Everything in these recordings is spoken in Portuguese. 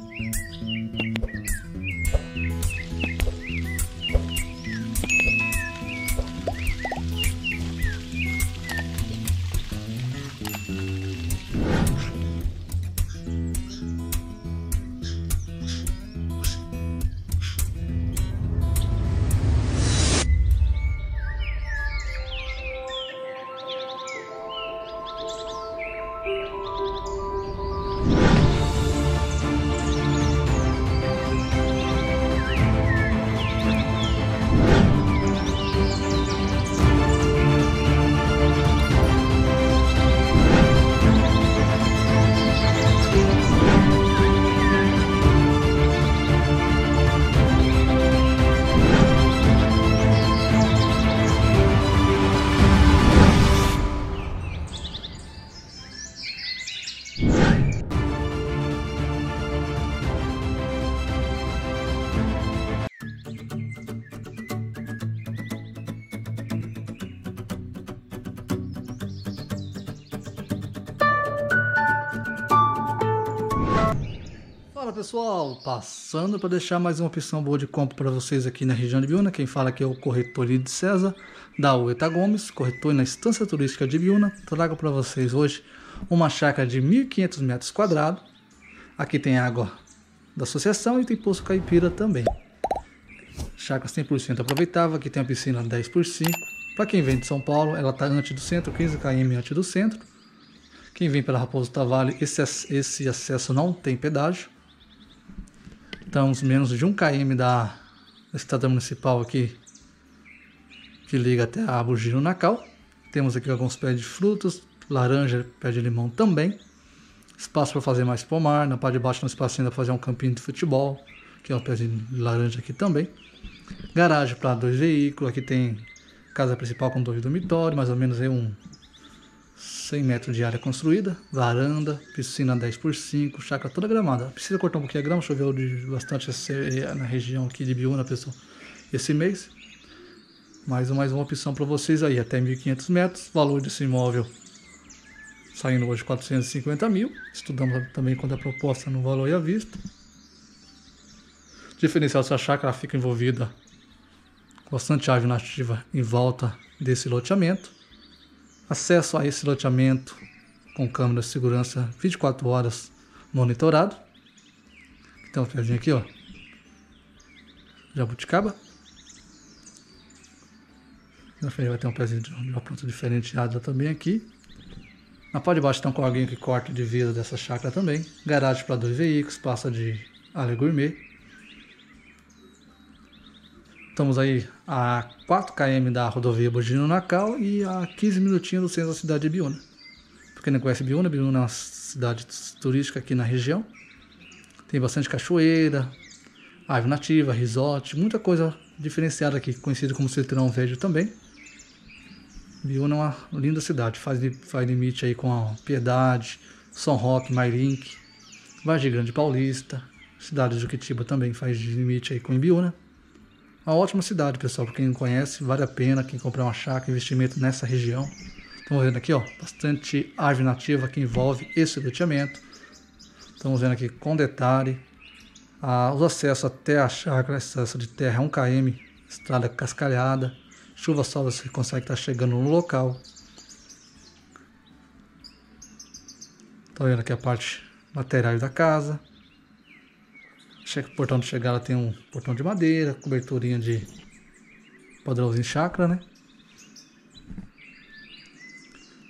Thank you. Fala pessoal, passando para deixar mais uma opção boa de compra para vocês aqui na região de Biúna. Quem fala aqui é o corretor de César, da Ueta Gomes, corretor na Estância Turística de Biúna. Trago para vocês hoje uma chácara de 1.500 metros quadrados. Aqui tem água da associação e tem poço caipira também. Chácara 100% aproveitável, aqui tem a piscina 10 por 5. Para quem vem de São Paulo, ela está antes do centro, 15 km antes do centro. Quem vem pela Raposo Tavares, esse, esse acesso não tem pedágio. Estamos tá menos de 1 km da estrada municipal aqui, que liga até a no Nacal. Temos aqui alguns pés de frutos, laranja, pé de limão também. Espaço para fazer mais pomar, na parte de baixo no espaço ainda fazer um campinho de futebol, que é um pé de laranja aqui também. Garagem para dois veículos, aqui tem casa principal com dois dormitórios, mais ou menos aí um 100 metros de área construída, varanda, piscina 10 por 5, chácara toda gramada. Precisa cortar um pouquinho a grama, choveu bastante na região aqui de Biúna, pessoal, esse mês. Mais, mais uma opção para vocês aí, até 1.500 metros, valor desse imóvel saindo hoje 450 mil. Estudamos também quando a proposta no valor e à vista. Diferencial se a chácara fica envolvida com bastante árvore nativa em volta desse loteamento acesso a esse loteamento com câmeras de segurança 24 horas monitorado. Tem uma pezinho aqui, ó. Jabuticaba. Na frente vai ter um pezinho de uma planta diferenciada também aqui. Na parte de baixo estão com alguém que corta de vida dessa chácara também. Garagem para dois veículos, pasta de área gourmet. Estamos aí a 4 km da rodovia Bugino Nacal e a 15 minutinhos do centro da cidade de Biúna. Para quem não conhece Biúna, Biúna é uma cidade turística aqui na região. Tem bastante cachoeira, árvore nativa, resort, muita coisa diferenciada aqui, conhecida como Sertão Velho também. Biúna é uma linda cidade, faz, faz limite aí com a Piedade, São Roque, Mairink, Vargem Grande Paulista, cidade de Juquitiba também faz limite aí com Biúna. Uma ótima cidade, pessoal, para quem não conhece, vale a pena quem comprar uma chácara, investimento nessa região. Estamos vendo aqui, ó, bastante árvore nativa que envolve esse loteamento. Estamos vendo aqui com detalhe. Ah, os acessos até a chácara, acesso de terra 1km, estrada cascalhada, chuva salva você consegue estar tá chegando no local. Estão vendo aqui a parte lateral da casa. O portão de chegada tem um portão de madeira, coberturinha de padrãozinho chakra, né?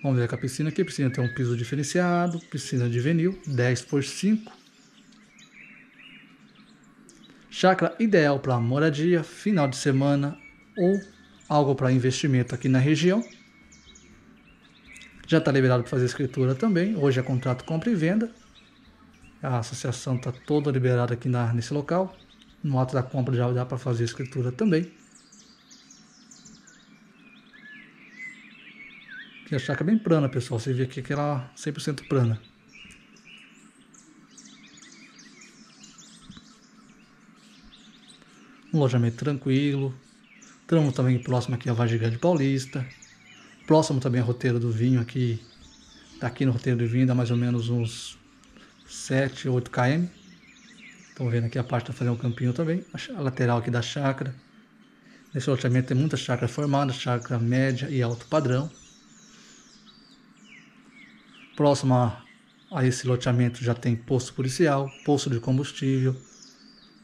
Vamos ver com a piscina aqui. A piscina tem um piso diferenciado, piscina de vinil, 10 por 5. Chácara ideal para moradia, final de semana ou algo para investimento aqui na região. Já está liberado para fazer escritura também. Hoje é contrato compra e venda. A associação está toda liberada aqui na, nesse local. No ato da compra já dá para fazer a escritura também. Que a chácara é bem plana, pessoal. Você vê aqui que ela é 100% plana. Um alojamento tranquilo. Estamos também próximo aqui à Vargem Gigante Paulista. Próximo também ao roteiro do vinho aqui. daqui tá aqui no roteiro do vinho dá mais ou menos uns 7 8 km. Estão vendo aqui a parte da fazer um campinho também. A lateral aqui da chácara. Nesse loteamento tem muita chácara formada, chácara média e alto padrão. Próximo a, a esse loteamento já tem posto policial, posto de combustível,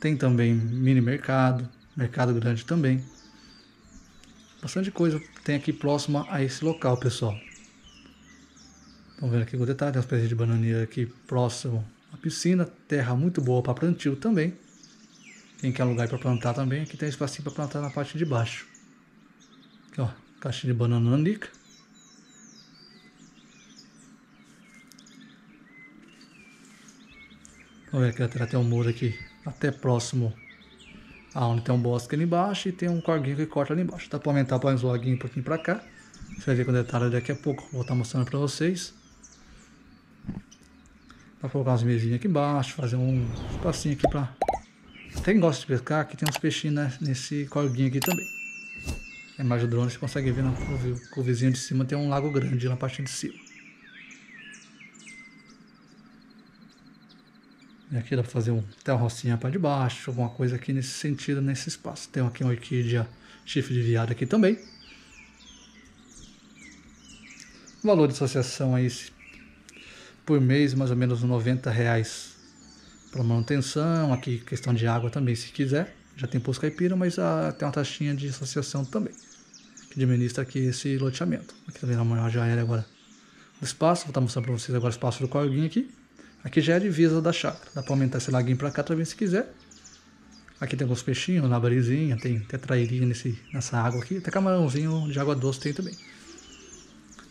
tem também mini mercado, mercado grande também. Bastante coisa tem aqui próxima a esse local, pessoal. Vamos ver aqui com detalhe, tem umas espécies de bananeira aqui próximo à piscina, terra muito boa para plantio também. Quem quer lugar para plantar também, aqui tem espacinho para plantar na parte de baixo. Aqui ó, caixa de banana nanica. Vamos ver aqui, até tem um muro aqui, até próximo a onde tem um bosque ali embaixo e tem um corguinho que corta ali embaixo. Dá para aumentar para mais um laguinho um pouquinho para cá. Você vai ver com detalhe daqui a pouco, vou estar mostrando para vocês. Pra colocar umas mesinhas aqui embaixo, fazer um espacinho aqui para Tem gosta de pescar, aqui tem uns peixinhos né, nesse corguinho aqui também. A é imagem do drone você consegue ver no né, o vizinho de cima, tem um lago grande na parte de cima. E aqui dá para fazer um, até uma rocinha para debaixo alguma coisa aqui nesse sentido, nesse espaço. Tem aqui uma orquídea chifre de viado aqui também. O valor de associação aí, por mês, mais ou menos 90 reais para manutenção, aqui questão de água também, se quiser. Já tem posto caipira, mas ah, tem uma taxinha de associação também, que administra aqui esse loteamento. Aqui também na maior já era agora do espaço, vou estar tá mostrando para vocês agora o espaço do corguinho aqui. Aqui já é a divisa da chácara, dá para aumentar esse laguinho para cá também se quiser. Aqui tem alguns peixinhos, labarizinha, tem tetrairinha nesse, nessa água aqui, até camarãozinho de água doce tem também. Tem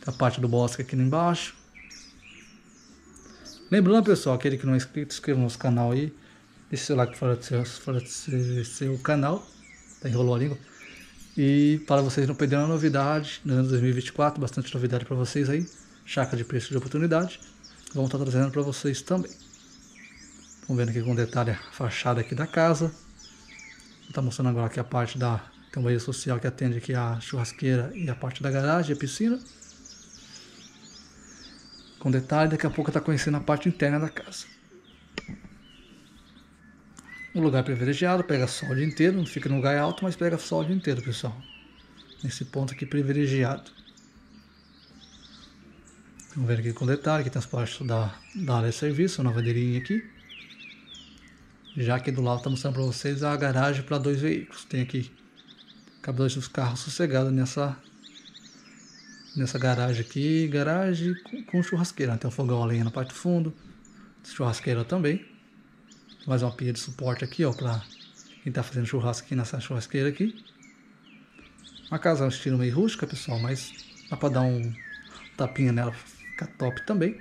a parte do bosque aqui embaixo, Lembrando, né, pessoal, aquele que não é inscrito, inscreva no nosso canal aí. Deixe seu like fora do seu, fora do seu, seu canal. Tá enrolou a língua. E para vocês não perderem a novidade, no ano 2024, bastante novidade para vocês aí. Chácara de preço de oportunidade. Vamos estar tá trazendo para vocês também. Vamos vendo aqui com detalhe a fachada aqui da casa. Está mostrando agora aqui a parte da campanha social que atende aqui a churrasqueira e a parte da garagem, a piscina com detalhe, daqui a pouco está conhecendo a parte interna da casa. Um lugar privilegiado, pega sol o dia inteiro, não fica num lugar alto, mas pega sol o dia inteiro, pessoal. Nesse ponto aqui privilegiado. Vamos ver aqui com detalhe, aqui tem as partes da, da área de serviço, uma lavanderinha aqui. Já aqui do lado está mostrando para vocês a garagem para dois veículos. Tem aqui cabedores dos carros sossegados nessa nessa garagem aqui, garagem com, churrasqueira. Tem um fogão a lenha na parte do fundo, churrasqueira também. Mais uma pia de suporte aqui, ó, pra quem tá fazendo churrasco aqui nessa churrasqueira aqui. Uma casa é um estilo meio rústica, pessoal, mas dá pra dar um tapinha nela, ficar top também.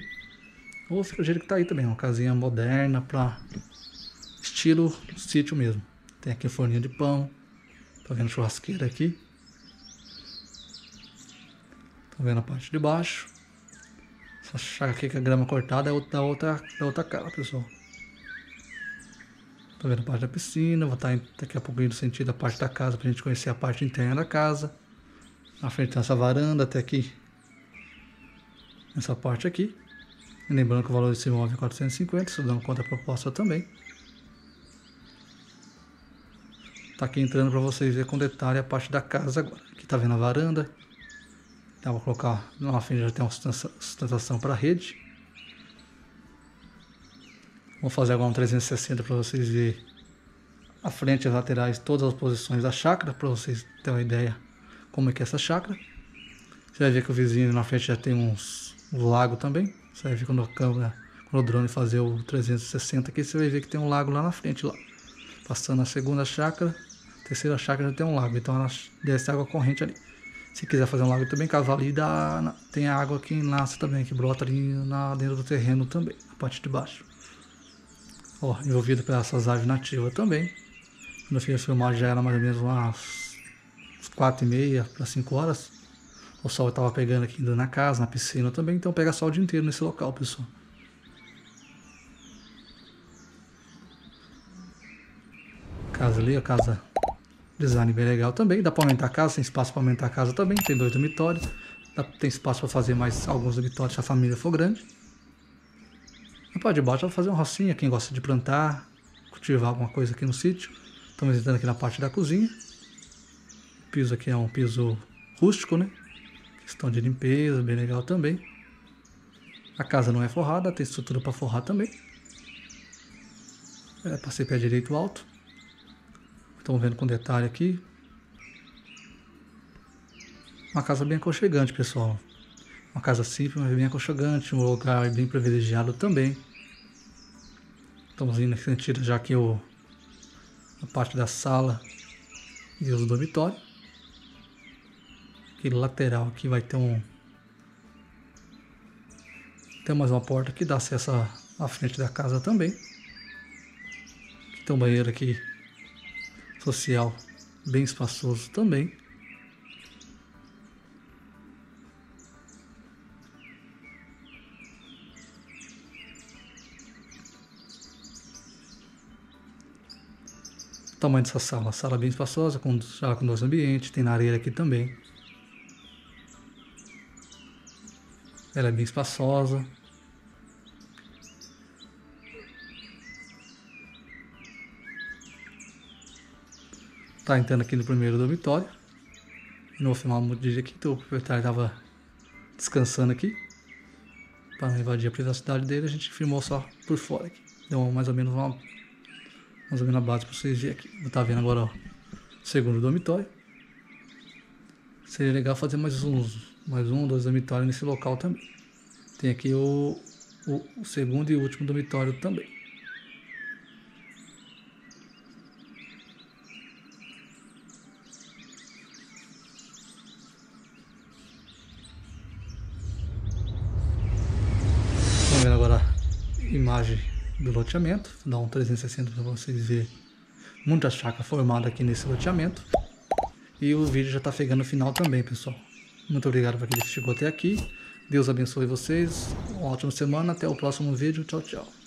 Ou fica o jeito que tá aí também, uma casinha moderna pra estilo sítio mesmo. Tem aqui um forninho de pão, tá vendo churrasqueira aqui. Tá vendo a parte de baixo. Essa chácara aqui com a grama cortada é da outra, da outra cara, pessoal. Tá vendo a parte da piscina, vou estar daqui a pouco indo sentido a parte da casa pra gente conhecer a parte interna da casa. Na frente tem essa varanda até aqui. Essa parte aqui. E lembrando que o valor desse imóvel é 450, estudando contra a proposta também. Tá aqui entrando para vocês ver com detalhe a parte da casa agora. Aqui tá vendo a varanda, então, vou colocar na frente já tem uma sustentação para a rede. Vou fazer agora um 360 para vocês verem a frente, as laterais, todas as posições da chácara, para vocês terem uma ideia como é que é essa chácara. Você vai ver que o vizinho na frente já tem uns, um lago também. Você vai ver quando a câmera, quando o drone fazer o 360 aqui, você vai ver que tem um lago lá na frente, lá. Passando a segunda chácara, terceira chácara já tem um lago, então ela desce água corrente ali. Se quiser fazer um lago também, casa ali, dá, tem água que nasce também, que brota ali na, dentro do terreno também, na parte de baixo. Ó, envolvido pelas essas aves nativas também. Quando eu fiz a filmagem já era mais ou menos umas 4 e meia para 5 horas. O sol estava pegando aqui na casa, na piscina também, então pega sol o dia inteiro nesse local, pessoal. Casa ali, a casa Design bem legal também. Dá para aumentar a casa, tem espaço para aumentar a casa também. Tem dois dormitórios. Dá, tem espaço para fazer mais alguns dormitórios se a família for grande. Na parte de baixo, fazer uma rocinha. Quem gosta de plantar, cultivar alguma coisa aqui no sítio. Estamos entrando aqui na parte da cozinha. O piso aqui é um piso rústico, né? Questão de limpeza, bem legal também. A casa não é forrada, tem estrutura para forrar também. É, passei pé direito alto. Estão vendo com detalhe aqui. Uma casa bem aconchegante, pessoal. Uma casa simples, mas bem aconchegante, um lugar bem privilegiado também. Estamos indo nesse sentido, já que o, a parte da sala e o dormitório. Aquele lateral aqui vai ter um. Tem mais uma porta que dá acesso à, à frente da casa também. Aqui tem um banheiro aqui social bem espaçoso também. O tamanho dessa sala, uma sala bem espaçosa, com, já com dois ambientes, tem areia aqui também. Ela é bem espaçosa, tá entrando aqui no primeiro dormitório. Não vou filmar muito dia aqui, então o proprietário estava descansando aqui. Para não invadir a privacidade dele, a gente filmou só por fora aqui. Deu mais ou menos uma, mais ou menos a base para vocês verem aqui. Você tá vendo agora ó, o segundo dormitório. Seria legal fazer mais uns, mais um, dois dormitórios nesse local também. Tem aqui o, o, o segundo e último dormitório também. do loteamento. Dá um 360 para vocês verem muita chácara formada aqui nesse loteamento. E o vídeo já está chegando no final também, pessoal. Muito obrigado para quem chegou até aqui. Deus abençoe vocês. Uma ótima semana. Até o próximo vídeo. Tchau, tchau.